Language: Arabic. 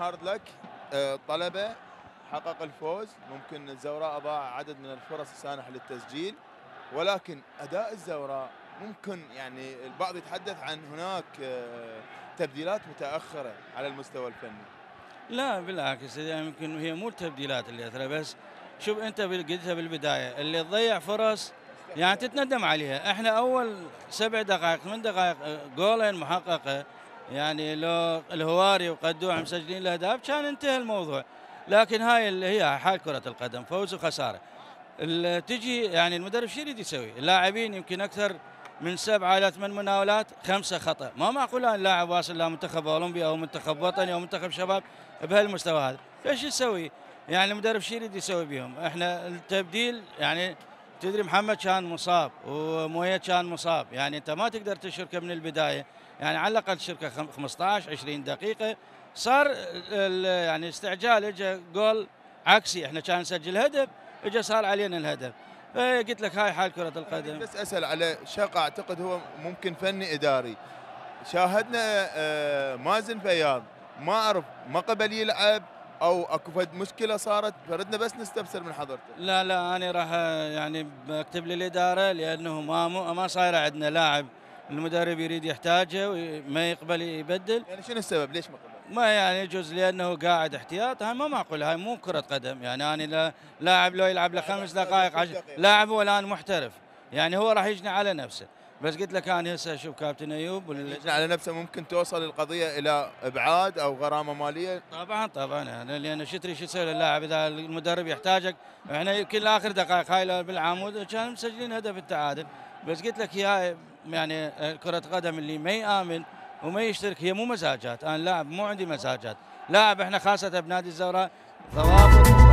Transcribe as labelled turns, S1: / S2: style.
S1: هارد لك آه، طلبه حقق الفوز ممكن الزوراء اضاع عدد من الفرص السانحه للتسجيل ولكن اداء الزوراء ممكن يعني البعض يتحدث عن هناك آه، تبديلات متاخره على المستوى الفني
S2: لا بالعكس يعني يمكن هي مو التبديلات اللي اثرها بس شوف انت قلتها بالبدايه اللي تضيع فرص يعني تتندم عليها احنا اول سبع دقائق ثمان دقائق آه، جولين محققه يعني لو الهواري وقدوع مسجلين الاهداف كان انتهى الموضوع لكن هاي اللي هي حال كره القدم فوز وخساره تجي يعني المدرب شو يريد يسوي اللاعبين يمكن اكثر من سبعة إلى ثمان مناولات خمسة خطأ ما معقول أن لاعب واصل لمنتخب أولمبي أو منتخب وطني أو منتخب شباب بهالمستوى هذا فايش يسوي يعني المدرب شو يريد يسوي بهم احنا التبديل يعني تدري محمد كان مصاب ومويه كان مصاب يعني انت ما تقدر تشركه من البدايه يعني على الاقل شركه 15 20 دقيقه صار يعني استعجال اجى جول عكسي احنا كان نسجل هدف اجى صار علينا
S1: الهدف إيه، قلت لك هاي حال كره القدم بس اسال على شق اعتقد هو ممكن فني اداري شاهدنا آه، مازن فياض ما اعرف ما قبل يلعب او اكو فد مشكله صارت فردنا بس نستفسر من حضرتك
S2: لا لا انا راح يعني بكتب للاداره لانه ما ما صاير عندنا لاعب المدرب يريد يحتاجه وما يقبل يبدل يعني شنو السبب ليش ما قبل؟ ما يعني يجوز لانه قاعد احتياط هاي ما معقول هاي مو كره قدم يعني انا لا لاعب لو يلعب له خمس دقائق عشر لاعب هو الان محترف يعني هو راح يجني على نفسه بس قلت لك انا هسه اشوف كابتن ايوب واللجنه يعني على نفسه ممكن توصل القضيه الى ابعاد او غرامه ماليه طبعا طبعا يعني لان شو شو تسوي للاعب اذا المدرب يحتاجك احنا يعني يمكن اخر دقائق هاي بالعمود كان مسجلين هدف التعادل بس قلت لك هي يعني كره قدم اللي ما يامن وما يشترك هي مو مزاجات انا لاعب مو عندي مزاجات لاعب احنا خاصه بنادي الزوراء ضوابط